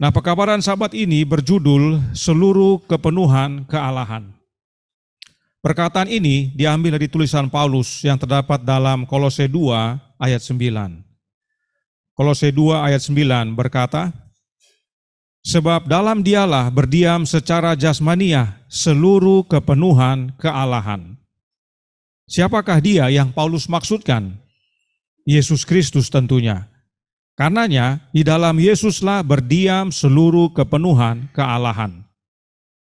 Nah, pekabaran sahabat ini berjudul Seluruh Kepenuhan Kealahan. Perkataan ini diambil dari tulisan Paulus yang terdapat dalam Kolose 2 ayat 9. Kolose 2 ayat 9 berkata, Sebab dalam dialah berdiam secara jasmaniah seluruh kepenuhan kealahan. Siapakah dia yang Paulus maksudkan? Yesus Kristus tentunya. Karenanya di dalam Yesuslah berdiam seluruh kepenuhan kealahan.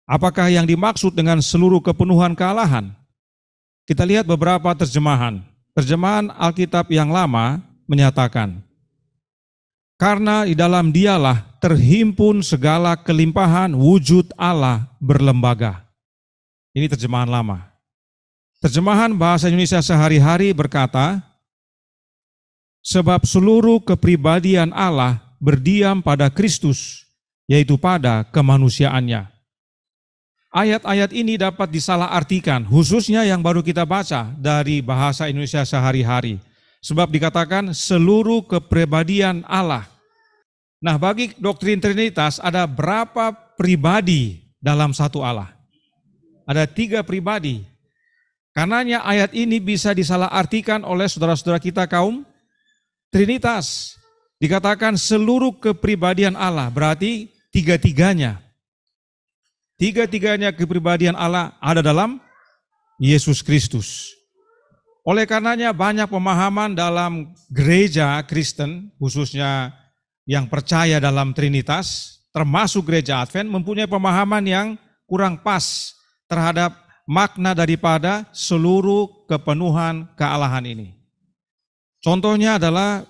Apakah yang dimaksud dengan seluruh kepenuhan kealahan? Kita lihat beberapa terjemahan. Terjemahan Alkitab yang lama menyatakan, karena di dalam dialah terhimpun segala kelimpahan wujud Allah berlembaga. Ini terjemahan lama. Terjemahan bahasa Indonesia sehari-hari berkata, Sebab seluruh kepribadian Allah berdiam pada Kristus, yaitu pada kemanusiaannya. Ayat-ayat ini dapat disalahartikan, khususnya yang baru kita baca dari bahasa Indonesia sehari-hari. Sebab dikatakan seluruh kepribadian Allah. Nah bagi doktrin Trinitas ada berapa pribadi dalam satu Allah? Ada tiga pribadi. Karenanya ayat ini bisa disalahartikan oleh saudara-saudara kita kaum Trinitas. Dikatakan seluruh kepribadian Allah, berarti tiga-tiganya. Tiga-tiganya kepribadian Allah ada dalam Yesus Kristus. Oleh karenanya banyak pemahaman dalam gereja Kristen, khususnya yang percaya dalam Trinitas, termasuk gereja Advent, mempunyai pemahaman yang kurang pas terhadap makna daripada seluruh kepenuhan kealahan ini. Contohnya adalah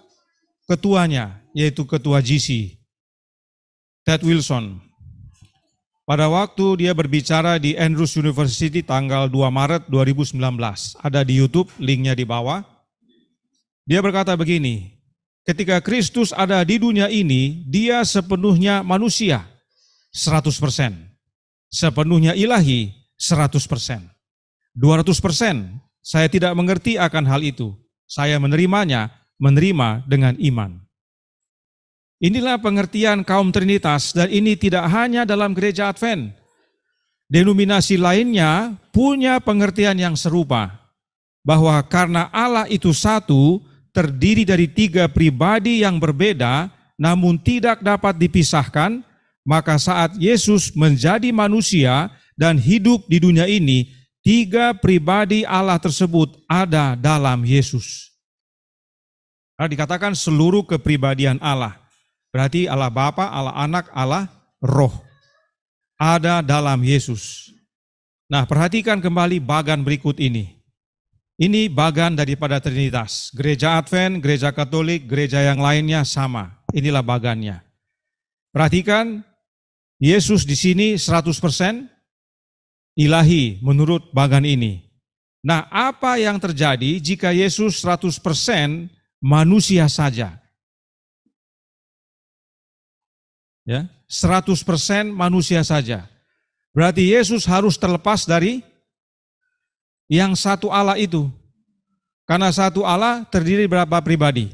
ketuanya, yaitu ketua GC, Ted Wilson. Pada waktu dia berbicara di Andrews University tanggal 2 Maret 2019, ada di YouTube, linknya di bawah. Dia berkata begini, ketika Kristus ada di dunia ini, dia sepenuhnya manusia, 100%. Sepenuhnya ilahi, 100%. 200%, saya tidak mengerti akan hal itu. Saya menerimanya, menerima dengan iman. Inilah pengertian kaum Trinitas dan ini tidak hanya dalam gereja Advent. Denominasi lainnya punya pengertian yang serupa bahwa karena Allah itu satu terdiri dari tiga pribadi yang berbeda namun tidak dapat dipisahkan, maka saat Yesus menjadi manusia dan hidup di dunia ini, Tiga pribadi Allah tersebut ada dalam Yesus. Nah, dikatakan seluruh kepribadian Allah. Berarti Allah Bapa, Allah Anak, Allah Roh. Ada dalam Yesus. Nah perhatikan kembali bagan berikut ini. Ini bagan daripada Trinitas. Gereja Advent, gereja Katolik, gereja yang lainnya sama. Inilah bagannya. Perhatikan Yesus di sini 100%, ilahi menurut bagan ini. Nah, apa yang terjadi jika Yesus 100% manusia saja? Ya, 100% manusia saja. Berarti Yesus harus terlepas dari yang satu Allah itu. Karena satu Allah terdiri berapa pribadi?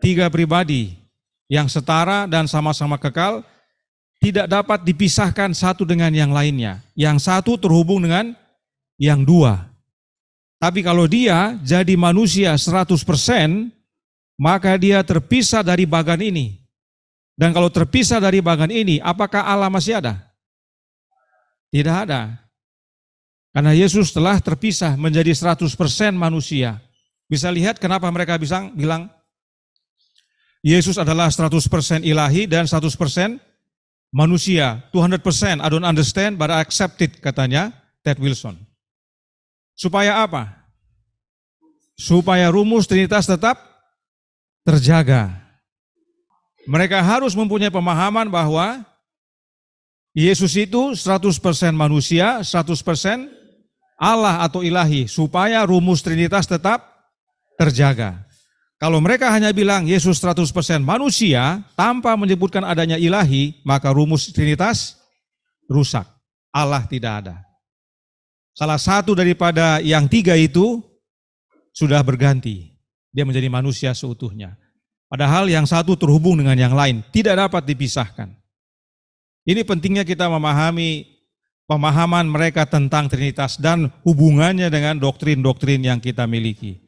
Tiga pribadi yang setara dan sama-sama kekal, tidak dapat dipisahkan satu dengan yang lainnya. Yang satu terhubung dengan yang dua. Tapi kalau dia jadi manusia 100%, maka dia terpisah dari bagan ini. Dan kalau terpisah dari bagan ini, apakah Allah masih ada? Tidak ada. Karena Yesus telah terpisah menjadi 100% manusia. Bisa lihat kenapa mereka bisa bilang Yesus adalah 100% ilahi dan 100% manusia, 200%, I don't understand, but I accept it, katanya Ted Wilson. Supaya apa? Supaya rumus Trinitas tetap terjaga. Mereka harus mempunyai pemahaman bahwa Yesus itu 100% manusia, 100% Allah atau ilahi, supaya rumus Trinitas tetap terjaga. Kalau mereka hanya bilang Yesus 100% manusia tanpa menyebutkan adanya ilahi, maka rumus Trinitas rusak. Allah tidak ada. Salah satu daripada yang tiga itu sudah berganti. Dia menjadi manusia seutuhnya. Padahal yang satu terhubung dengan yang lain, tidak dapat dipisahkan. Ini pentingnya kita memahami pemahaman mereka tentang Trinitas dan hubungannya dengan doktrin-doktrin yang kita miliki.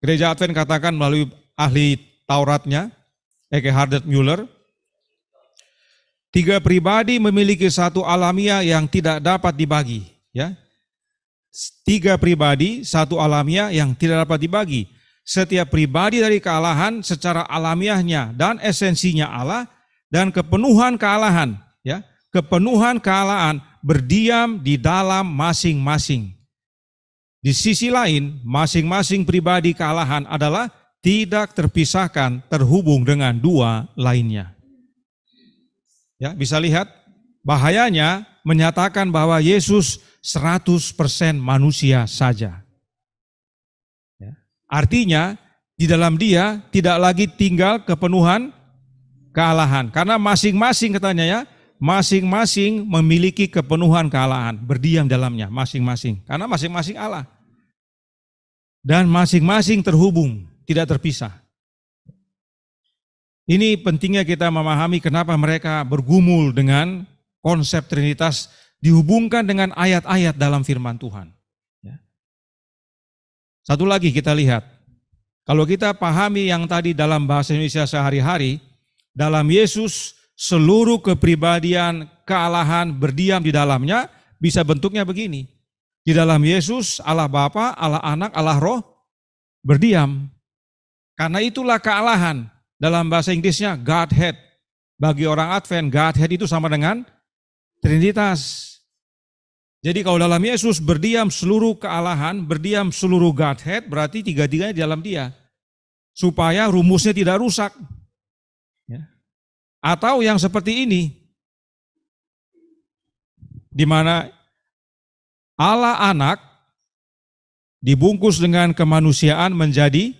Gereja Advent katakan melalui ahli Tauratnya, E.K. Hardet Mueller, tiga pribadi memiliki satu alamiah yang tidak dapat dibagi. Ya, tiga pribadi, satu alamiah yang tidak dapat dibagi. Setiap pribadi dari kealahan secara alamiahnya dan esensinya Allah dan kepenuhan kealahan, ya, kepenuhan kealahan berdiam di dalam masing-masing. Di sisi lain, masing-masing pribadi kealahan adalah tidak terpisahkan terhubung dengan dua lainnya. Ya, bisa lihat bahayanya menyatakan bahwa Yesus 100% manusia saja. Ya. Artinya di dalam dia tidak lagi tinggal kepenuhan kealahan. Karena masing-masing katanya ya, masing-masing memiliki kepenuhan kealahan, berdiam dalamnya masing-masing. Karena masing-masing Allah. Dan masing-masing terhubung, tidak terpisah. Ini pentingnya kita memahami kenapa mereka bergumul dengan konsep Trinitas dihubungkan dengan ayat-ayat dalam firman Tuhan. Ya. Satu lagi kita lihat, kalau kita pahami yang tadi dalam bahasa Indonesia sehari-hari, dalam Yesus seluruh kepribadian, kealahan berdiam di dalamnya, bisa bentuknya begini. Di dalam Yesus, Allah Bapa, Allah Anak, Allah Roh berdiam. Karena itulah kealahan. Dalam bahasa Inggrisnya Godhead. Bagi orang Advent, Godhead itu sama dengan Trinitas. Jadi kalau dalam Yesus berdiam seluruh kealahan, berdiam seluruh Godhead, berarti tiga-tiganya di dalam dia. Supaya rumusnya tidak rusak. Atau yang seperti ini, di mana Allah anak dibungkus dengan kemanusiaan menjadi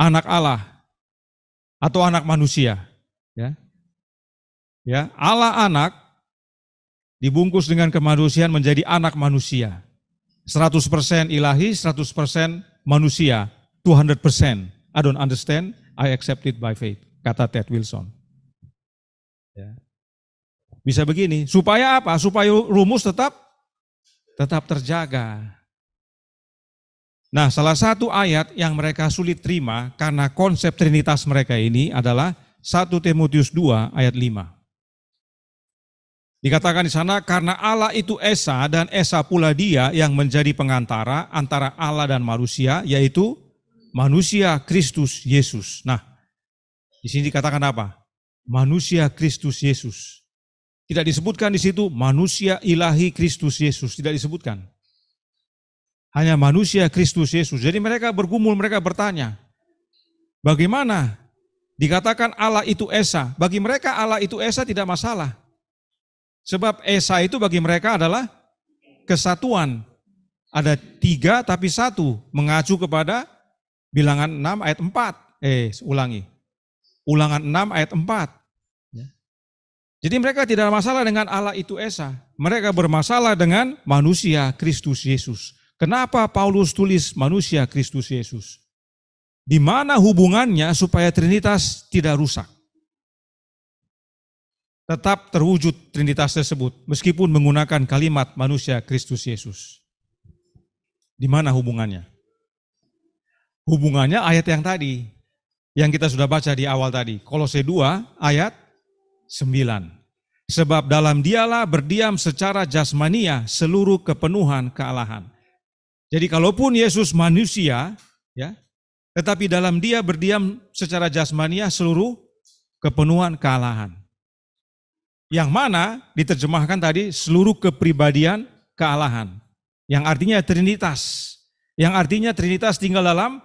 anak Allah atau anak manusia. Ya, ya Allah anak dibungkus dengan kemanusiaan menjadi anak manusia. 100% ilahi, 100% manusia, 200%. I don't understand, I accept it by faith, kata Ted Wilson. Ya. Bisa begini, supaya apa? Supaya rumus tetap tetap terjaga. Nah, salah satu ayat yang mereka sulit terima karena konsep trinitas mereka ini adalah 1 Timotius 2 ayat 5. Dikatakan di sana karena Allah itu Esa dan Esa pula dia yang menjadi pengantara antara Allah dan manusia yaitu manusia Kristus Yesus. Nah, di sini dikatakan apa? manusia Kristus Yesus. Tidak disebutkan di situ manusia ilahi Kristus Yesus, tidak disebutkan. Hanya manusia Kristus Yesus. Jadi mereka bergumul, mereka bertanya, bagaimana dikatakan Allah itu Esa? Bagi mereka Allah itu Esa tidak masalah. Sebab Esa itu bagi mereka adalah kesatuan. Ada tiga tapi satu mengacu kepada bilangan 6 ayat 4. Eh, ulangi. Ulangan 6 ayat 4. Jadi mereka tidak masalah dengan Allah itu Esa. Mereka bermasalah dengan manusia Kristus Yesus. Kenapa Paulus tulis manusia Kristus Yesus? Di mana hubungannya supaya Trinitas tidak rusak? Tetap terwujud Trinitas tersebut meskipun menggunakan kalimat manusia Kristus Yesus. Di mana hubungannya? Hubungannya ayat yang tadi, yang kita sudah baca di awal tadi. Kolose 2 ayat 9. Sebab dalam dialah berdiam secara jasmania seluruh kepenuhan kealahan. Jadi kalaupun Yesus manusia, ya, tetapi dalam dia berdiam secara jasmania seluruh kepenuhan kealahan. Yang mana diterjemahkan tadi seluruh kepribadian kealahan. Yang artinya Trinitas. Yang artinya Trinitas tinggal dalam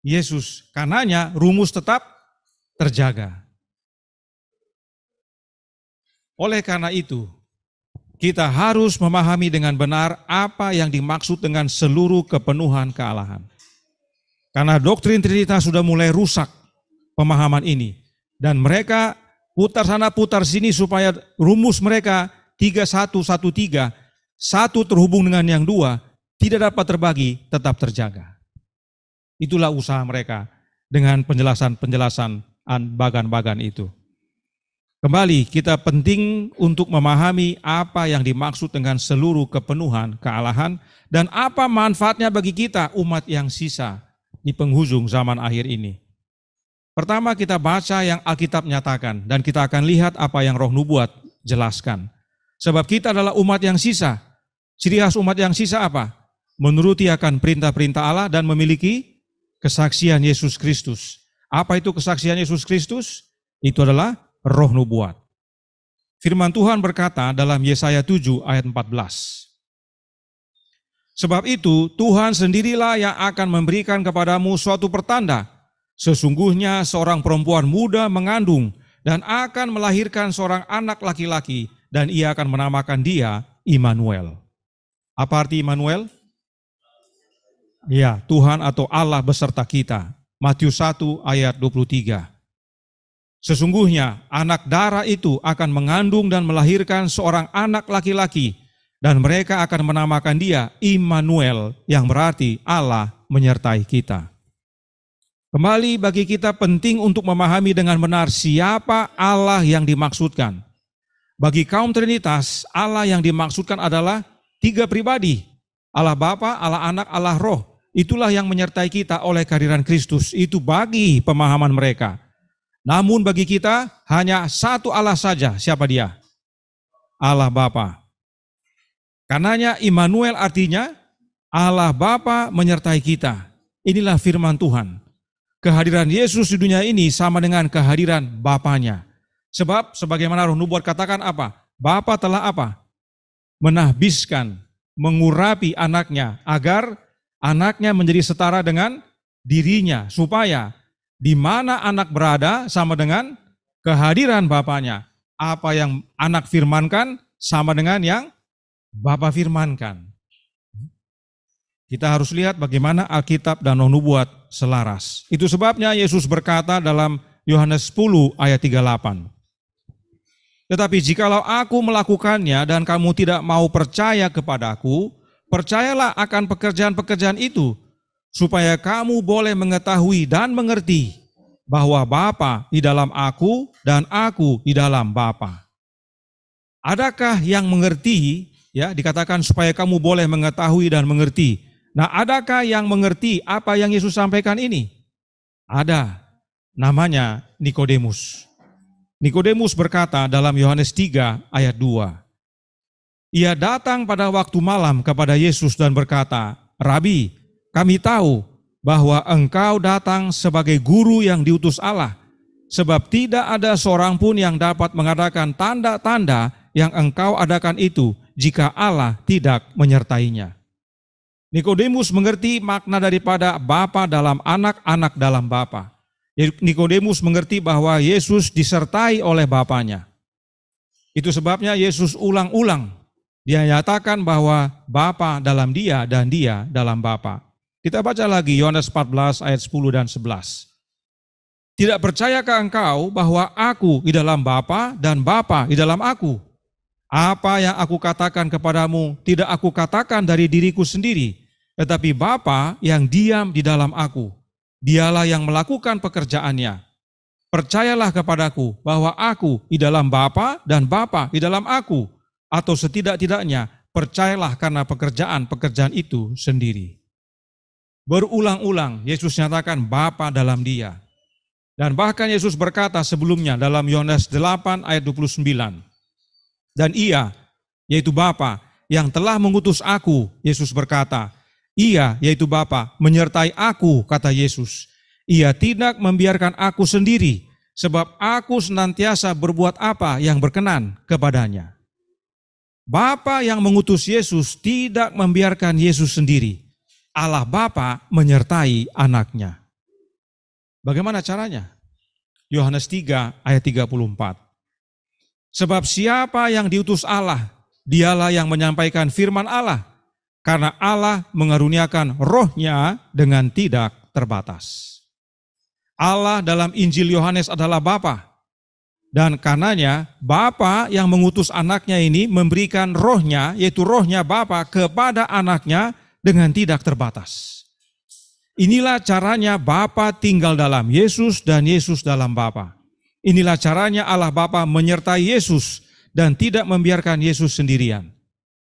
Yesus. Karenanya rumus tetap terjaga. Oleh karena itu, kita harus memahami dengan benar apa yang dimaksud dengan seluruh kepenuhan kealahan. Karena doktrin Trinitas sudah mulai rusak pemahaman ini. Dan mereka putar sana putar sini supaya rumus mereka 3113, satu terhubung dengan yang dua, tidak dapat terbagi, tetap terjaga. Itulah usaha mereka dengan penjelasan-penjelasan bagan-bagan itu. Kembali, kita penting untuk memahami apa yang dimaksud dengan seluruh kepenuhan, kealahan, dan apa manfaatnya bagi kita umat yang sisa di penghujung zaman akhir ini. Pertama kita baca yang Alkitab nyatakan, dan kita akan lihat apa yang roh nubuat jelaskan. Sebab kita adalah umat yang sisa. Ciri khas umat yang sisa apa? Menuruti akan perintah-perintah Allah dan memiliki kesaksian Yesus Kristus. Apa itu kesaksian Yesus Kristus? Itu adalah roh nubuat. Firman Tuhan berkata dalam Yesaya 7 ayat 14. Sebab itu Tuhan sendirilah yang akan memberikan kepadamu suatu pertanda. Sesungguhnya seorang perempuan muda mengandung dan akan melahirkan seorang anak laki-laki dan ia akan menamakan dia Immanuel. Apa arti Immanuel? Ya, Tuhan atau Allah beserta kita. Matius 1 ayat 23. Sesungguhnya anak darah itu akan mengandung dan melahirkan seorang anak laki-laki dan mereka akan menamakan dia Immanuel yang berarti Allah menyertai kita. Kembali bagi kita penting untuk memahami dengan benar siapa Allah yang dimaksudkan. Bagi kaum Trinitas, Allah yang dimaksudkan adalah tiga pribadi. Allah Bapa, Allah Anak, Allah Roh. Itulah yang menyertai kita oleh kehadiran Kristus. Itu bagi pemahaman mereka. Namun bagi kita hanya satu Allah saja, siapa dia? Allah Bapa. Karenanya Immanuel artinya Allah Bapa menyertai kita. Inilah firman Tuhan. Kehadiran Yesus di dunia ini sama dengan kehadiran Bapaknya. Sebab sebagaimana roh nubuat katakan apa? Bapa telah apa? Menahbiskan, mengurapi anaknya agar anaknya menjadi setara dengan dirinya supaya di mana anak berada sama dengan kehadiran Bapaknya. Apa yang anak firmankan sama dengan yang bapak firmankan. Kita harus lihat bagaimana Alkitab dan nubuat selaras. Itu sebabnya Yesus berkata dalam Yohanes 10 ayat 38. Tetapi jikalau aku melakukannya dan kamu tidak mau percaya kepadaku, percayalah akan pekerjaan-pekerjaan itu, supaya kamu boleh mengetahui dan mengerti bahwa Bapa di dalam aku dan aku di dalam Bapa. Adakah yang mengerti? Ya, dikatakan supaya kamu boleh mengetahui dan mengerti. Nah, adakah yang mengerti apa yang Yesus sampaikan ini? Ada. Namanya Nikodemus. Nikodemus berkata dalam Yohanes 3 ayat 2. Ia datang pada waktu malam kepada Yesus dan berkata, "Rabi, kami tahu bahwa engkau datang sebagai guru yang diutus Allah, sebab tidak ada seorang pun yang dapat mengadakan tanda-tanda yang engkau adakan itu jika Allah tidak menyertainya. Nikodemus mengerti makna daripada Bapa dalam anak, anak dalam Bapa. Nikodemus mengerti bahwa Yesus disertai oleh Bapaknya. Itu sebabnya Yesus ulang-ulang dia nyatakan bahwa Bapa dalam dia dan dia dalam Bapak. Kita baca lagi Yohanes 14 ayat 10 dan 11. Tidak percayakah engkau bahwa aku di dalam Bapa dan Bapa di dalam aku? Apa yang aku katakan kepadamu tidak aku katakan dari diriku sendiri, tetapi Bapa yang diam di dalam aku. Dialah yang melakukan pekerjaannya. Percayalah kepadaku bahwa aku di dalam Bapa dan Bapa di dalam aku, atau setidak-tidaknya percayalah karena pekerjaan-pekerjaan itu sendiri berulang-ulang Yesus nyatakan Bapa dalam dia. Dan bahkan Yesus berkata sebelumnya dalam Yohanes 8 ayat 29. Dan ia, yaitu Bapa yang telah mengutus aku, Yesus berkata, ia, yaitu Bapa menyertai aku, kata Yesus. Ia tidak membiarkan aku sendiri, sebab aku senantiasa berbuat apa yang berkenan kepadanya. Bapa yang mengutus Yesus tidak membiarkan Yesus sendiri, Allah Bapa menyertai anaknya. Bagaimana caranya? Yohanes 3 ayat 34. Sebab siapa yang diutus Allah, dialah yang menyampaikan firman Allah, karena Allah mengaruniakan rohnya dengan tidak terbatas. Allah dalam Injil Yohanes adalah Bapa, dan karenanya Bapa yang mengutus anaknya ini memberikan rohnya, yaitu rohnya Bapa kepada anaknya dengan tidak terbatas. Inilah caranya Bapa tinggal dalam Yesus dan Yesus dalam Bapa. Inilah caranya Allah Bapa menyertai Yesus dan tidak membiarkan Yesus sendirian.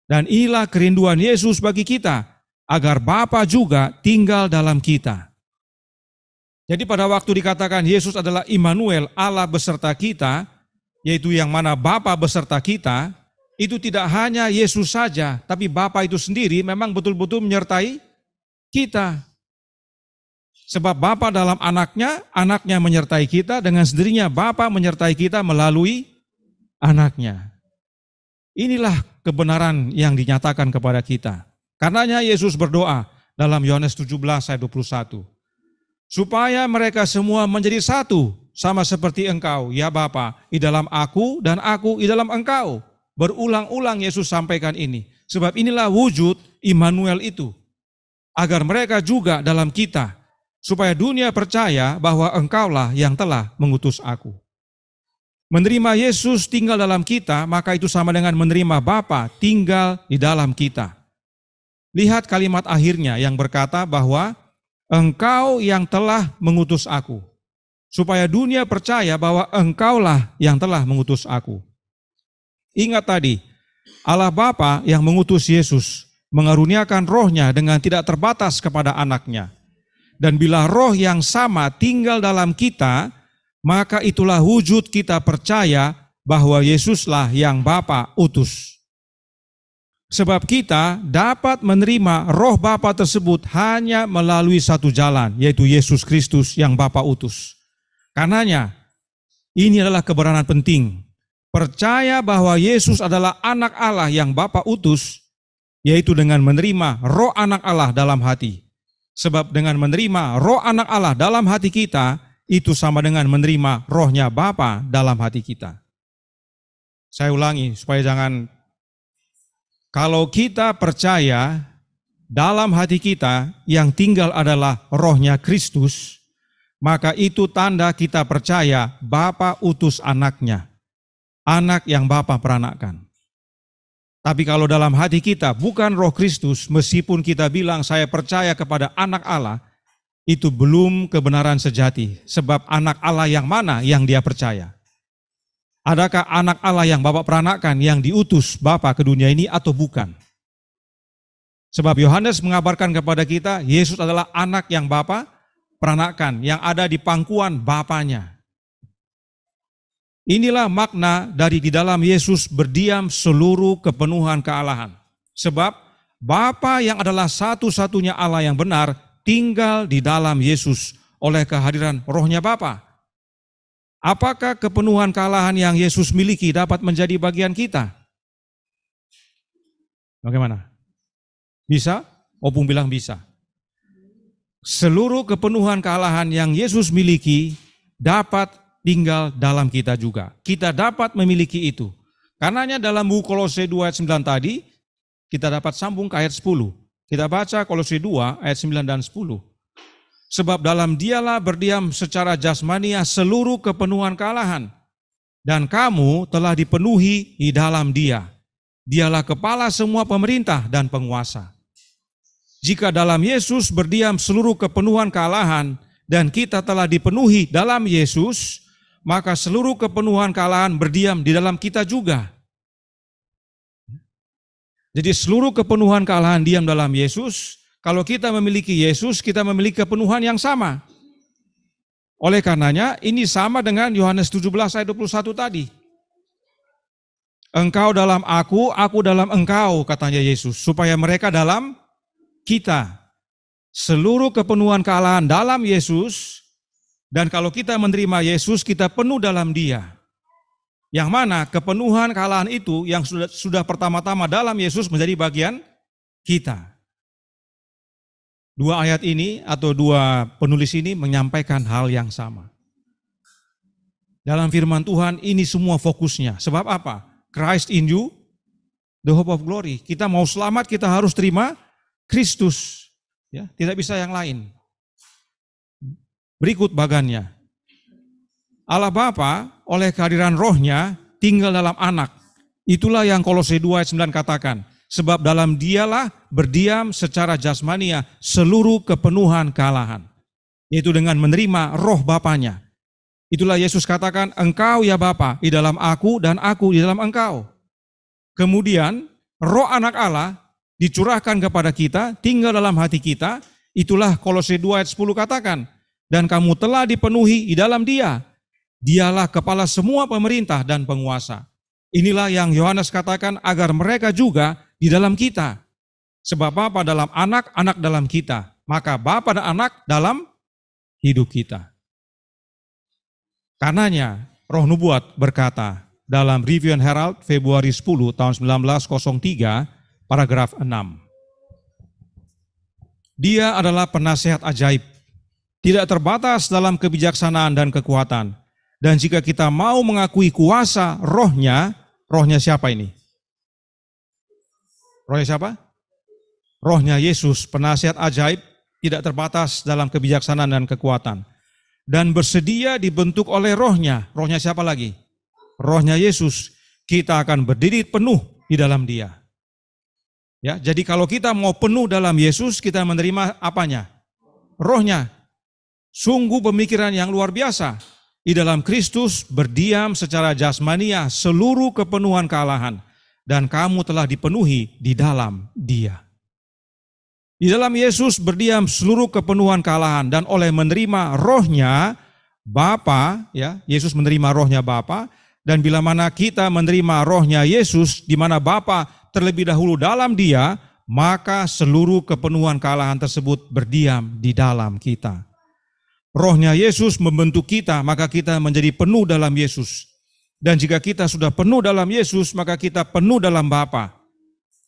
Dan inilah kerinduan Yesus bagi kita agar Bapa juga tinggal dalam kita. Jadi pada waktu dikatakan Yesus adalah Immanuel, Allah beserta kita, yaitu yang mana Bapa beserta kita, itu tidak hanya Yesus saja, tapi Bapa itu sendiri memang betul-betul menyertai kita. Sebab Bapa dalam anaknya, anaknya menyertai kita, dengan sendirinya Bapa menyertai kita melalui anaknya. Inilah kebenaran yang dinyatakan kepada kita. Karenanya Yesus berdoa dalam Yohanes 17 ayat 21. Supaya mereka semua menjadi satu, sama seperti engkau, ya Bapa, di dalam aku dan aku di dalam engkau Berulang-ulang Yesus sampaikan ini. Sebab inilah wujud Immanuel itu. Agar mereka juga dalam kita. Supaya dunia percaya bahwa engkaulah yang telah mengutus aku. Menerima Yesus tinggal dalam kita, maka itu sama dengan menerima Bapa tinggal di dalam kita. Lihat kalimat akhirnya yang berkata bahwa engkau yang telah mengutus aku. Supaya dunia percaya bahwa engkaulah yang telah mengutus aku. Ingat tadi, Allah Bapa yang mengutus Yesus mengaruniakan rohnya dengan tidak terbatas kepada anaknya. Dan bila roh yang sama tinggal dalam kita, maka itulah wujud kita percaya bahwa Yesuslah yang Bapa utus. Sebab kita dapat menerima roh Bapa tersebut hanya melalui satu jalan, yaitu Yesus Kristus yang Bapa utus. Karenanya, ini adalah keberanian penting percaya bahwa Yesus adalah anak Allah yang Bapa utus, yaitu dengan menerima roh anak Allah dalam hati. Sebab dengan menerima roh anak Allah dalam hati kita, itu sama dengan menerima rohnya Bapa dalam hati kita. Saya ulangi supaya jangan, kalau kita percaya dalam hati kita yang tinggal adalah rohnya Kristus, maka itu tanda kita percaya Bapa utus anaknya anak yang Bapa peranakan. Tapi kalau dalam hati kita bukan roh Kristus, meskipun kita bilang saya percaya kepada anak Allah, itu belum kebenaran sejati. Sebab anak Allah yang mana yang dia percaya? Adakah anak Allah yang Bapak peranakan yang diutus Bapak ke dunia ini atau bukan? Sebab Yohanes mengabarkan kepada kita, Yesus adalah anak yang Bapak peranakan, yang ada di pangkuan Bapaknya. Inilah makna dari di dalam Yesus berdiam seluruh kepenuhan kealahan. Sebab Bapa yang adalah satu-satunya Allah yang benar tinggal di dalam Yesus oleh kehadiran rohnya Bapa. Apakah kepenuhan kealahan yang Yesus miliki dapat menjadi bagian kita? Bagaimana? Bisa? Opung bilang bisa. Seluruh kepenuhan kealahan yang Yesus miliki dapat tinggal dalam kita juga. Kita dapat memiliki itu. Karenanya dalam buku Kolose 2 ayat 9 tadi, kita dapat sambung ke ayat 10. Kita baca Kolose 2 ayat 9 dan 10. Sebab dalam dialah berdiam secara jasmania seluruh kepenuhan kealahan. Dan kamu telah dipenuhi di dalam dia. Dialah kepala semua pemerintah dan penguasa. Jika dalam Yesus berdiam seluruh kepenuhan kealahan, dan kita telah dipenuhi dalam Yesus, maka seluruh kepenuhan kealahan berdiam di dalam kita juga. Jadi seluruh kepenuhan kealahan diam dalam Yesus. Kalau kita memiliki Yesus, kita memiliki kepenuhan yang sama. Oleh karenanya, ini sama dengan Yohanes 17 ayat 21 tadi. Engkau dalam aku, aku dalam engkau, katanya Yesus. Supaya mereka dalam kita. Seluruh kepenuhan kealahan dalam Yesus, dan kalau kita menerima Yesus, kita penuh dalam dia. Yang mana kepenuhan kalahan itu yang sudah, sudah pertama-tama dalam Yesus menjadi bagian kita. Dua ayat ini atau dua penulis ini menyampaikan hal yang sama. Dalam firman Tuhan ini semua fokusnya. Sebab apa? Christ in you, the hope of glory. Kita mau selamat, kita harus terima Kristus. Ya, tidak bisa yang lain. Berikut bagannya. Allah Bapa oleh kehadiran rohnya tinggal dalam anak. Itulah yang kolose 2 ayat 9 katakan. Sebab dalam dialah berdiam secara jasmania seluruh kepenuhan kealahan. Yaitu dengan menerima roh Bapaknya. Itulah Yesus katakan, engkau ya Bapa di dalam aku dan aku di dalam engkau. Kemudian roh anak Allah dicurahkan kepada kita, tinggal dalam hati kita. Itulah kolose 2 ayat 10 katakan, dan kamu telah dipenuhi di dalam dia. Dialah kepala semua pemerintah dan penguasa. Inilah yang Yohanes katakan agar mereka juga di dalam kita. Sebab Bapa dalam anak, anak dalam kita. Maka Bapa dan anak dalam hidup kita. Karenanya roh nubuat berkata dalam Review and Herald Februari 10 tahun 1903 paragraf 6. Dia adalah penasehat ajaib tidak terbatas dalam kebijaksanaan dan kekuatan. Dan jika kita mau mengakui kuasa rohnya, rohnya siapa ini? Rohnya siapa? Rohnya Yesus, penasihat ajaib, tidak terbatas dalam kebijaksanaan dan kekuatan. Dan bersedia dibentuk oleh rohnya. Rohnya siapa lagi? Rohnya Yesus. Kita akan berdiri penuh di dalam dia. Ya, jadi kalau kita mau penuh dalam Yesus, kita menerima apanya? Rohnya. Sungguh pemikiran yang luar biasa. Di dalam Kristus berdiam secara jasmania seluruh kepenuhan kealahan. Dan kamu telah dipenuhi di dalam dia. Di dalam Yesus berdiam seluruh kepenuhan kealahan. Dan oleh menerima rohnya Bapa, ya Yesus menerima rohnya Bapa. Dan bila mana kita menerima rohnya Yesus, di mana Bapa terlebih dahulu dalam dia, maka seluruh kepenuhan kealahan tersebut berdiam di dalam kita rohnya Yesus membentuk kita, maka kita menjadi penuh dalam Yesus. Dan jika kita sudah penuh dalam Yesus, maka kita penuh dalam Bapa.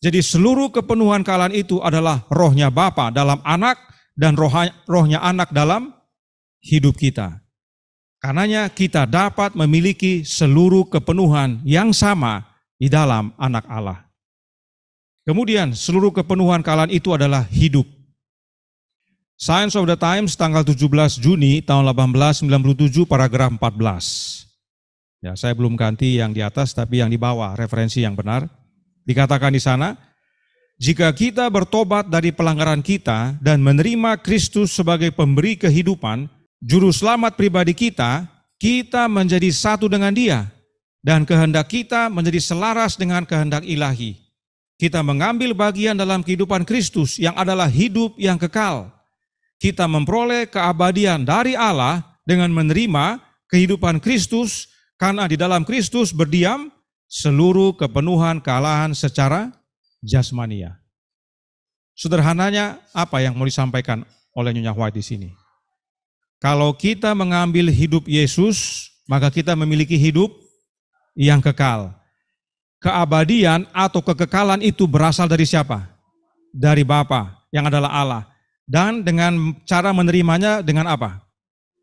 Jadi seluruh kepenuhan kalian itu adalah rohnya Bapa dalam anak dan rohnya, anak dalam hidup kita. Karenanya kita dapat memiliki seluruh kepenuhan yang sama di dalam anak Allah. Kemudian seluruh kepenuhan kalian itu adalah hidup. Science of the Times tanggal 17 Juni tahun 1897 paragraf 14. Ya, saya belum ganti yang di atas tapi yang di bawah referensi yang benar. Dikatakan di sana, jika kita bertobat dari pelanggaran kita dan menerima Kristus sebagai pemberi kehidupan, juru selamat pribadi kita, kita menjadi satu dengan Dia dan kehendak kita menjadi selaras dengan kehendak ilahi. Kita mengambil bagian dalam kehidupan Kristus yang adalah hidup yang kekal kita memperoleh keabadian dari Allah dengan menerima kehidupan Kristus karena di dalam Kristus berdiam seluruh kepenuhan kealahan secara jasmania. Sederhananya apa yang mau disampaikan oleh Nyonya White di sini? Kalau kita mengambil hidup Yesus, maka kita memiliki hidup yang kekal. Keabadian atau kekekalan itu berasal dari siapa? Dari Bapa yang adalah Allah. Dan dengan cara menerimanya dengan apa?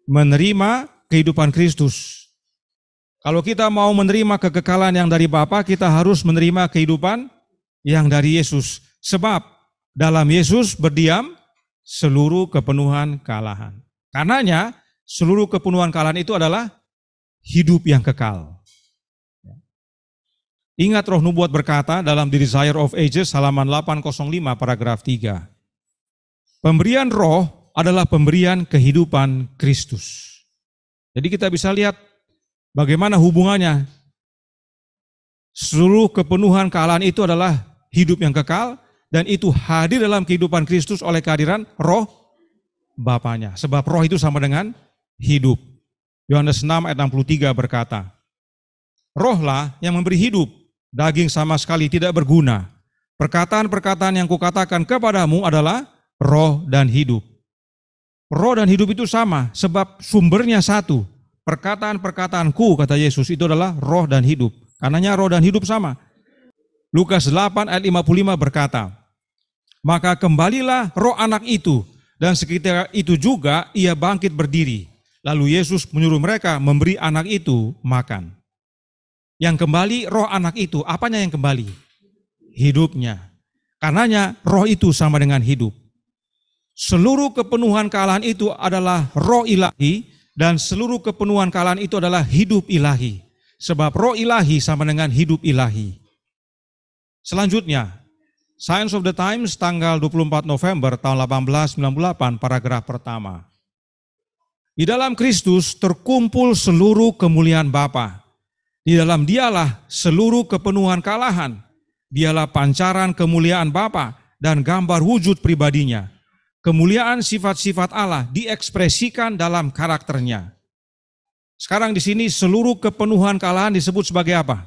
Menerima kehidupan Kristus. Kalau kita mau menerima kekekalan yang dari Bapa, kita harus menerima kehidupan yang dari Yesus. Sebab dalam Yesus berdiam seluruh kepenuhan kealahan. Karenanya seluruh kepenuhan kealahan itu adalah hidup yang kekal. Ingat roh nubuat berkata dalam The Desire of Ages halaman 805 paragraf 3. Pemberian roh adalah pemberian kehidupan Kristus. Jadi kita bisa lihat bagaimana hubungannya. Seluruh kepenuhan kealahan itu adalah hidup yang kekal dan itu hadir dalam kehidupan Kristus oleh kehadiran roh Bapaknya. Sebab roh itu sama dengan hidup. Yohanes 6 ayat 63 berkata, Rohlah yang memberi hidup, daging sama sekali tidak berguna. Perkataan-perkataan yang kukatakan kepadamu adalah roh dan hidup. Roh dan hidup itu sama sebab sumbernya satu. Perkataan-perkataanku kata Yesus itu adalah roh dan hidup. Karenanya roh dan hidup sama. Lukas 8 ayat 55 berkata, "Maka kembalilah roh anak itu dan sekitar itu juga ia bangkit berdiri." Lalu Yesus menyuruh mereka memberi anak itu makan. Yang kembali roh anak itu, apanya yang kembali? Hidupnya. Karenanya roh itu sama dengan hidup. Seluruh kepenuhan kealahan itu adalah roh ilahi dan seluruh kepenuhan kealahan itu adalah hidup ilahi. Sebab roh ilahi sama dengan hidup ilahi. Selanjutnya, Science of the Times tanggal 24 November tahun 1898 paragraf pertama. Di dalam Kristus terkumpul seluruh kemuliaan Bapa. Di dalam dialah seluruh kepenuhan kalahan. Dialah pancaran kemuliaan Bapa dan gambar wujud pribadinya kemuliaan sifat-sifat Allah diekspresikan dalam karakternya. Sekarang di sini seluruh kepenuhan kealahan disebut sebagai apa?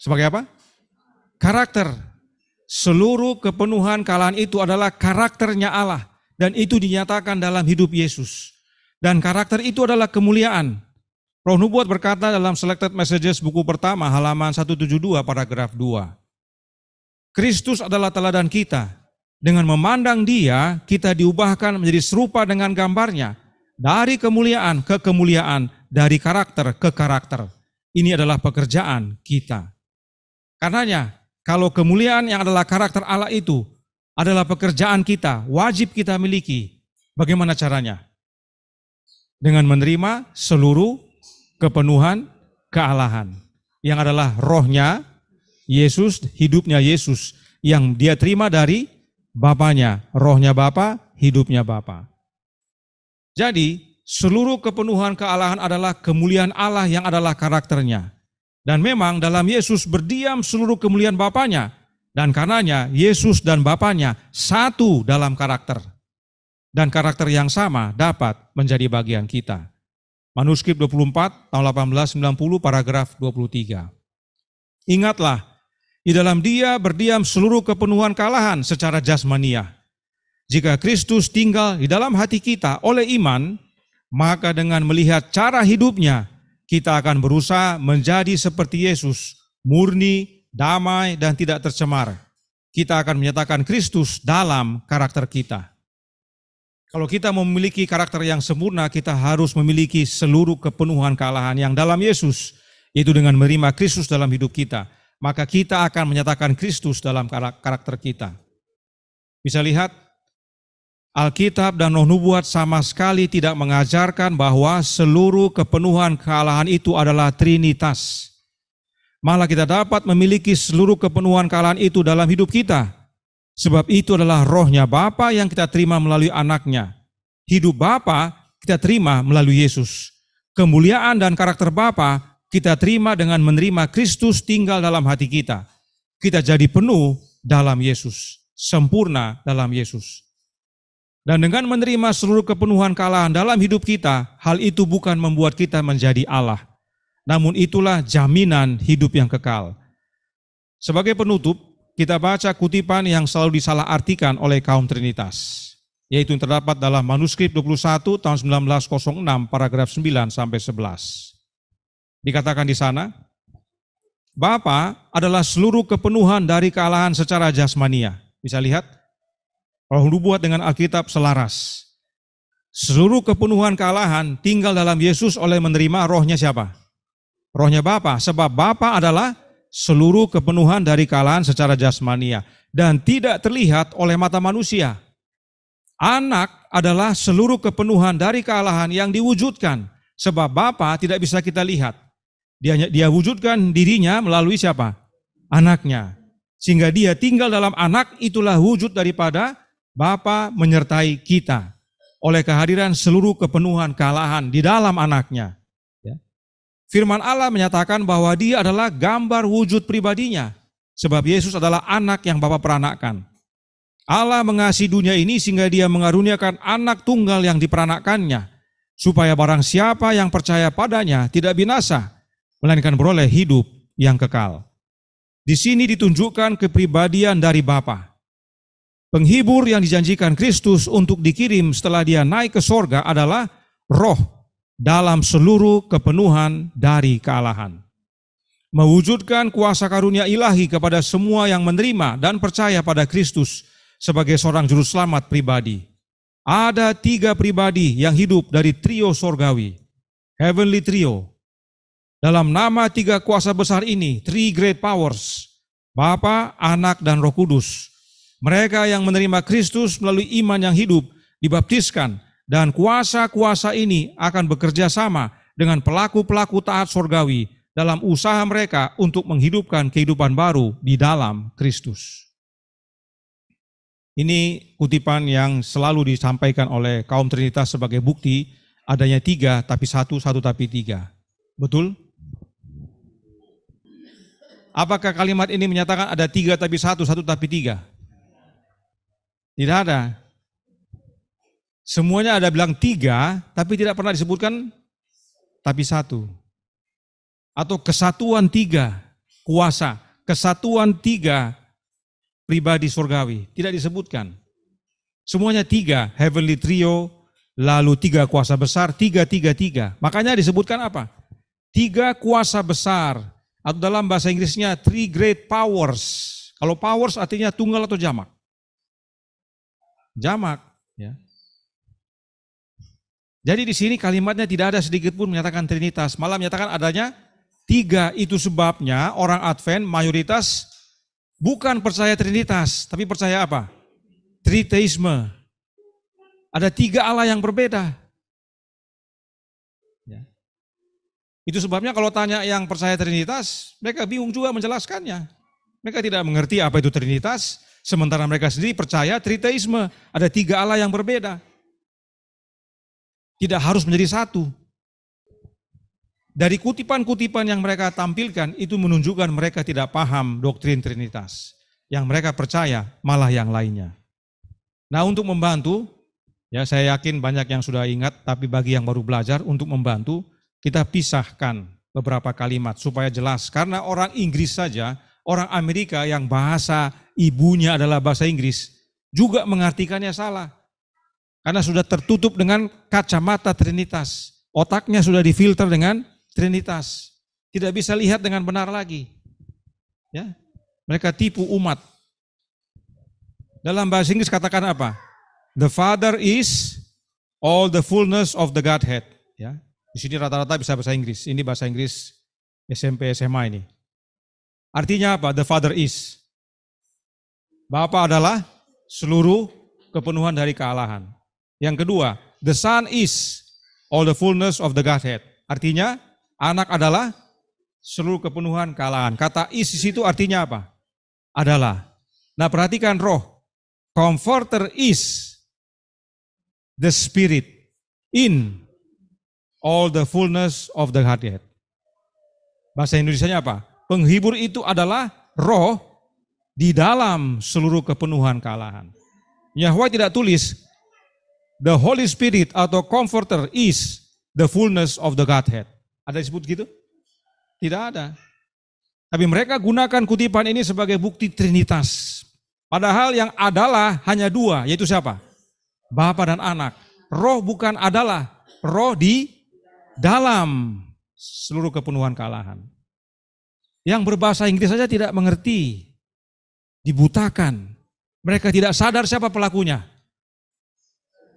Sebagai apa? Karakter. Seluruh kepenuhan kealahan itu adalah karakternya Allah dan itu dinyatakan dalam hidup Yesus. Dan karakter itu adalah kemuliaan. Roh Nubuat berkata dalam Selected Messages buku pertama halaman 172 paragraf 2. Kristus adalah teladan kita. Dengan memandang dia, kita diubahkan menjadi serupa dengan gambarnya. Dari kemuliaan ke kemuliaan, dari karakter ke karakter. Ini adalah pekerjaan kita. Karenanya, kalau kemuliaan yang adalah karakter Allah itu adalah pekerjaan kita, wajib kita miliki. Bagaimana caranya? Dengan menerima seluruh kepenuhan kealahan yang adalah rohnya Yesus, hidupnya Yesus yang dia terima dari Bapaknya, rohnya Bapa, hidupnya Bapa. Jadi, seluruh kepenuhan kealahan adalah kemuliaan Allah yang adalah karakternya. Dan memang dalam Yesus berdiam seluruh kemuliaan Bapaknya. Dan karenanya Yesus dan Bapaknya satu dalam karakter. Dan karakter yang sama dapat menjadi bagian kita. Manuskrip 24 tahun 1890 paragraf 23. Ingatlah di dalam dia berdiam seluruh kepenuhan kalahan secara jasmania. Jika Kristus tinggal di dalam hati kita oleh iman, maka dengan melihat cara hidupnya, kita akan berusaha menjadi seperti Yesus, murni, damai, dan tidak tercemar. Kita akan menyatakan Kristus dalam karakter kita. Kalau kita memiliki karakter yang sempurna, kita harus memiliki seluruh kepenuhan kealahan yang dalam Yesus, yaitu dengan menerima Kristus dalam hidup kita maka kita akan menyatakan Kristus dalam karakter kita. Bisa lihat, Alkitab dan Roh Nubuat sama sekali tidak mengajarkan bahwa seluruh kepenuhan kealahan itu adalah Trinitas. Malah kita dapat memiliki seluruh kepenuhan kealahan itu dalam hidup kita. Sebab itu adalah rohnya Bapa yang kita terima melalui anaknya. Hidup Bapa kita terima melalui Yesus. Kemuliaan dan karakter Bapa kita terima dengan menerima Kristus tinggal dalam hati kita. Kita jadi penuh dalam Yesus, sempurna dalam Yesus. Dan dengan menerima seluruh kepenuhan kealahan dalam hidup kita, hal itu bukan membuat kita menjadi Allah. Namun itulah jaminan hidup yang kekal. Sebagai penutup, kita baca kutipan yang selalu disalahartikan oleh kaum Trinitas, yaitu yang terdapat dalam manuskrip 21 tahun 1906 paragraf 9 sampai 11. Dikatakan di sana, Bapa adalah seluruh kepenuhan dari kealahan secara jasmania. Bisa lihat, roh nubuat dengan Alkitab selaras. Seluruh kepenuhan kealahan tinggal dalam Yesus oleh menerima rohnya siapa? Rohnya Bapa, sebab Bapa adalah seluruh kepenuhan dari kealahan secara jasmania dan tidak terlihat oleh mata manusia. Anak adalah seluruh kepenuhan dari kealahan yang diwujudkan, sebab Bapa tidak bisa kita lihat. Dia, dia wujudkan dirinya melalui siapa? Anaknya. Sehingga dia tinggal dalam anak itulah wujud daripada Bapa menyertai kita. Oleh kehadiran seluruh kepenuhan kealahan di dalam anaknya. Ya. Firman Allah menyatakan bahwa dia adalah gambar wujud pribadinya. Sebab Yesus adalah anak yang Bapa peranakan Allah mengasihi dunia ini sehingga dia mengaruniakan anak tunggal yang diperanakannya supaya barang siapa yang percaya padanya tidak binasa, melainkan beroleh hidup yang kekal. Di sini ditunjukkan kepribadian dari Bapa. Penghibur yang dijanjikan Kristus untuk dikirim setelah dia naik ke sorga adalah roh dalam seluruh kepenuhan dari kealahan. Mewujudkan kuasa karunia ilahi kepada semua yang menerima dan percaya pada Kristus sebagai seorang juru selamat pribadi. Ada tiga pribadi yang hidup dari trio sorgawi. Heavenly Trio, dalam nama tiga kuasa besar ini, three great powers, Bapa, Anak, dan Roh Kudus. Mereka yang menerima Kristus melalui iman yang hidup dibaptiskan dan kuasa-kuasa ini akan bekerja sama dengan pelaku-pelaku taat sorgawi dalam usaha mereka untuk menghidupkan kehidupan baru di dalam Kristus. Ini kutipan yang selalu disampaikan oleh kaum Trinitas sebagai bukti adanya tiga tapi satu, satu tapi tiga. Betul? Apakah kalimat ini menyatakan ada tiga tapi satu, satu tapi tiga? Tidak ada. Semuanya ada bilang tiga, tapi tidak pernah disebutkan tapi satu. Atau kesatuan tiga, kuasa. Kesatuan tiga, pribadi surgawi. Tidak disebutkan. Semuanya tiga, heavenly trio, lalu tiga kuasa besar, tiga, tiga, tiga. Makanya disebutkan apa? Tiga kuasa besar, atau dalam bahasa Inggrisnya three great powers. Kalau powers artinya tunggal atau jamak. Jamak, ya. Jadi di sini kalimatnya tidak ada sedikit pun menyatakan Trinitas, malah menyatakan adanya tiga. Itu sebabnya orang Advent mayoritas bukan percaya Trinitas, tapi percaya apa? Triteisme. Ada tiga Allah yang berbeda. Itu sebabnya kalau tanya yang percaya Trinitas, mereka bingung juga menjelaskannya. Mereka tidak mengerti apa itu Trinitas, sementara mereka sendiri percaya Triteisme. Ada tiga Allah yang berbeda. Tidak harus menjadi satu. Dari kutipan-kutipan yang mereka tampilkan, itu menunjukkan mereka tidak paham doktrin Trinitas. Yang mereka percaya malah yang lainnya. Nah untuk membantu, ya saya yakin banyak yang sudah ingat, tapi bagi yang baru belajar untuk membantu, kita pisahkan beberapa kalimat supaya jelas. Karena orang Inggris saja, orang Amerika yang bahasa ibunya adalah bahasa Inggris, juga mengartikannya salah. Karena sudah tertutup dengan kacamata Trinitas. Otaknya sudah difilter dengan Trinitas. Tidak bisa lihat dengan benar lagi. Ya, Mereka tipu umat. Dalam bahasa Inggris katakan apa? The Father is all the fullness of the Godhead. Ya. Di sini rata-rata bisa bahasa Inggris. Ini bahasa Inggris SMP SMA ini. Artinya apa? The Father is. Bapak adalah seluruh kepenuhan dari kealahan. Yang kedua, the Son is all the fullness of the Godhead. Artinya, anak adalah seluruh kepenuhan kealahan. Kata is itu artinya apa? Adalah. Nah, perhatikan roh. Comforter is the spirit in all the fullness of the Godhead. Bahasa Indonesia-nya apa? Penghibur itu adalah roh di dalam seluruh kepenuhan kealahan. Yahweh tidak tulis, the Holy Spirit atau Comforter is the fullness of the Godhead. Ada disebut gitu? Tidak ada. Tapi mereka gunakan kutipan ini sebagai bukti Trinitas. Padahal yang adalah hanya dua, yaitu siapa? Bapa dan anak. Roh bukan adalah, roh di dalam seluruh kepenuhan kealahan. Yang berbahasa Inggris saja tidak mengerti, dibutakan. Mereka tidak sadar siapa pelakunya.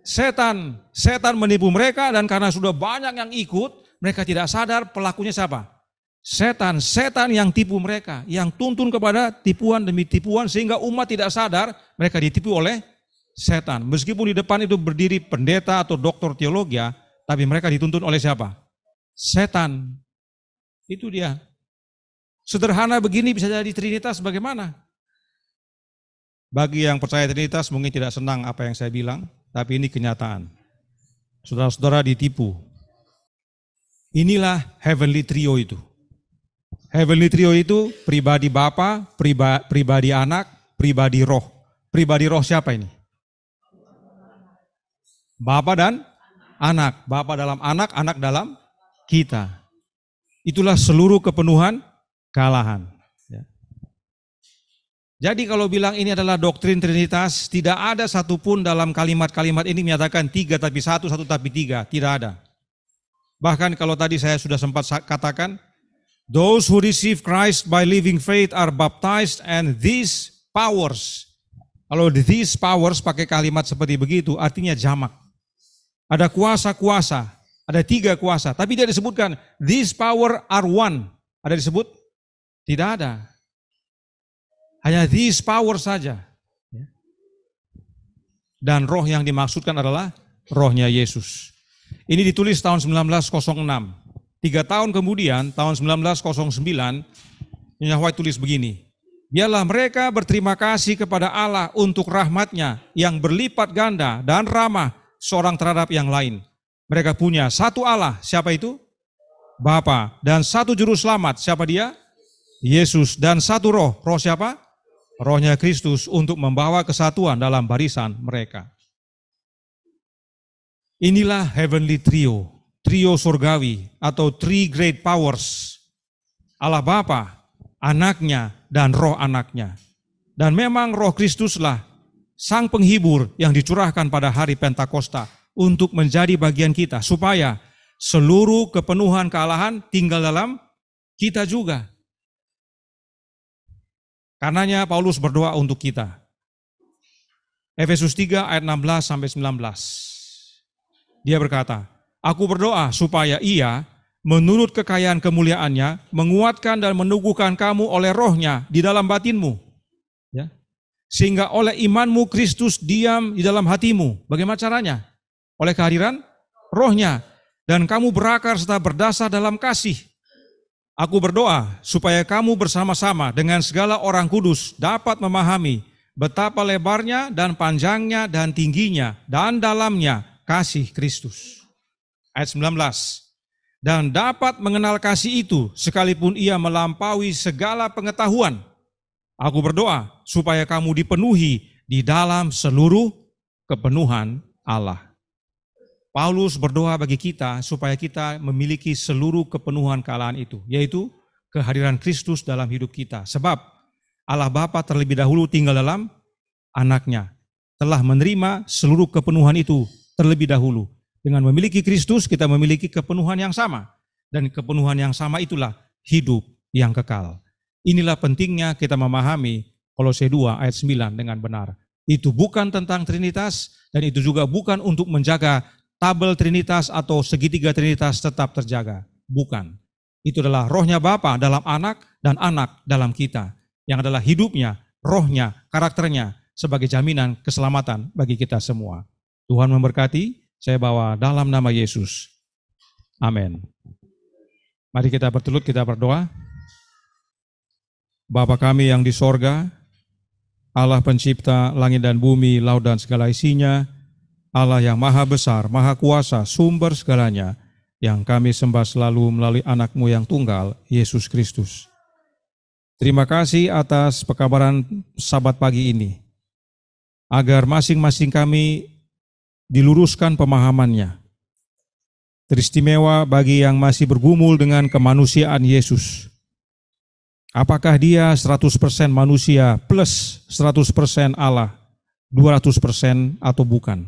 Setan, setan menipu mereka dan karena sudah banyak yang ikut, mereka tidak sadar pelakunya siapa. Setan, setan yang tipu mereka, yang tuntun kepada tipuan demi tipuan sehingga umat tidak sadar mereka ditipu oleh setan. Meskipun di depan itu berdiri pendeta atau doktor teologi, ya, tapi mereka dituntun oleh siapa? Setan. Itu dia. Sederhana begini bisa jadi Trinitas bagaimana? Bagi yang percaya Trinitas mungkin tidak senang apa yang saya bilang, tapi ini kenyataan. Saudara-saudara ditipu. Inilah heavenly trio itu. Heavenly trio itu pribadi Bapa, priba, pribadi anak, pribadi roh. Pribadi roh siapa ini? Bapa dan anak. Bapak dalam anak, anak dalam kita. Itulah seluruh kepenuhan kalahan. Ya. Jadi kalau bilang ini adalah doktrin Trinitas, tidak ada satupun dalam kalimat-kalimat ini menyatakan tiga tapi satu, satu tapi tiga. Tidak ada. Bahkan kalau tadi saya sudah sempat katakan, those who receive Christ by living faith are baptized and these powers. Kalau these powers pakai kalimat seperti begitu, artinya jamak. Ada kuasa-kuasa, ada tiga kuasa. Tapi dia disebutkan, this power are one. Ada disebut? Tidak ada. Hanya this power saja. Ya. Dan roh yang dimaksudkan adalah rohnya Yesus. Ini ditulis tahun 1906. Tiga tahun kemudian, tahun 1909, Nyonya White tulis begini, Biarlah mereka berterima kasih kepada Allah untuk rahmatnya yang berlipat ganda dan ramah seorang terhadap yang lain. Mereka punya satu Allah, siapa itu? Bapa dan satu juru selamat, siapa dia? Yesus dan satu roh, roh siapa? Rohnya Kristus untuk membawa kesatuan dalam barisan mereka. Inilah heavenly trio, trio surgawi atau three great powers. Allah Bapa, anaknya dan roh anaknya. Dan memang roh Kristuslah sang penghibur yang dicurahkan pada hari Pentakosta untuk menjadi bagian kita supaya seluruh kepenuhan kealahan tinggal dalam kita juga. Karenanya Paulus berdoa untuk kita. Efesus 3 ayat 16 sampai 19. Dia berkata, "Aku berdoa supaya ia menurut kekayaan kemuliaannya menguatkan dan meneguhkan kamu oleh rohnya di dalam batinmu." Sehingga oleh imanmu Kristus diam di dalam hatimu. Bagaimana caranya? Oleh kehadiran rohnya. Dan kamu berakar serta berdasar dalam kasih. Aku berdoa supaya kamu bersama-sama dengan segala orang kudus dapat memahami betapa lebarnya dan panjangnya dan tingginya dan dalamnya kasih Kristus. Ayat 19. Dan dapat mengenal kasih itu sekalipun ia melampaui segala pengetahuan Aku berdoa supaya kamu dipenuhi di dalam seluruh kepenuhan Allah. Paulus berdoa bagi kita supaya kita memiliki seluruh kepenuhan kealahan itu, yaitu kehadiran Kristus dalam hidup kita. Sebab Allah Bapa terlebih dahulu tinggal dalam anaknya, telah menerima seluruh kepenuhan itu terlebih dahulu. Dengan memiliki Kristus kita memiliki kepenuhan yang sama. Dan kepenuhan yang sama itulah hidup yang kekal. Inilah pentingnya kita memahami Kolose 2 ayat 9 dengan benar. Itu bukan tentang Trinitas dan itu juga bukan untuk menjaga tabel Trinitas atau segitiga Trinitas tetap terjaga. Bukan. Itu adalah rohnya Bapa dalam anak dan anak dalam kita. Yang adalah hidupnya, rohnya, karakternya sebagai jaminan keselamatan bagi kita semua. Tuhan memberkati, saya bawa dalam nama Yesus. Amin. Mari kita bertelut, kita berdoa. Bapa kami yang di sorga, Allah pencipta langit dan bumi, laut dan segala isinya, Allah yang maha besar, maha kuasa, sumber segalanya, yang kami sembah selalu melalui anakmu yang tunggal, Yesus Kristus. Terima kasih atas pekabaran sabat pagi ini, agar masing-masing kami diluruskan pemahamannya. Teristimewa bagi yang masih bergumul dengan kemanusiaan Yesus Apakah dia 100% manusia plus 100% Allah, 200% atau bukan?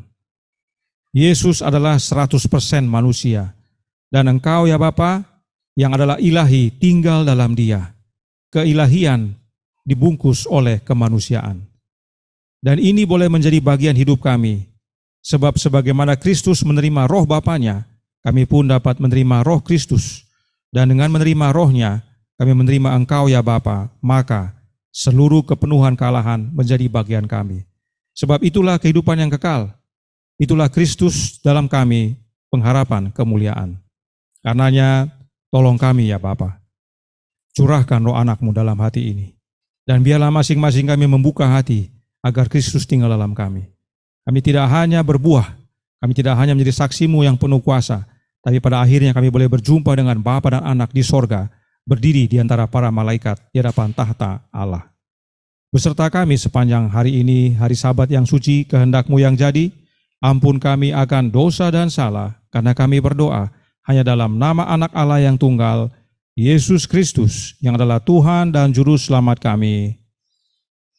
Yesus adalah 100% manusia. Dan engkau ya Bapa yang adalah ilahi tinggal dalam dia. Keilahian dibungkus oleh kemanusiaan. Dan ini boleh menjadi bagian hidup kami. Sebab sebagaimana Kristus menerima roh Bapaknya, kami pun dapat menerima roh Kristus. Dan dengan menerima rohnya, kami menerima Engkau ya Bapa, maka seluruh kepenuhan kealahan menjadi bagian kami. Sebab itulah kehidupan yang kekal. Itulah Kristus dalam kami, pengharapan kemuliaan. Karenanya, tolong kami ya Bapa. Curahkan roh anakmu dalam hati ini. Dan biarlah masing-masing kami membuka hati agar Kristus tinggal dalam kami. Kami tidak hanya berbuah, kami tidak hanya menjadi saksimu yang penuh kuasa, tapi pada akhirnya kami boleh berjumpa dengan Bapa dan Anak di sorga, berdiri di antara para malaikat di hadapan tahta Allah. Beserta kami sepanjang hari ini, hari sabat yang suci, kehendakmu yang jadi, ampun kami akan dosa dan salah, karena kami berdoa hanya dalam nama anak Allah yang tunggal, Yesus Kristus, yang adalah Tuhan dan Juru Selamat kami.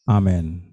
Amin.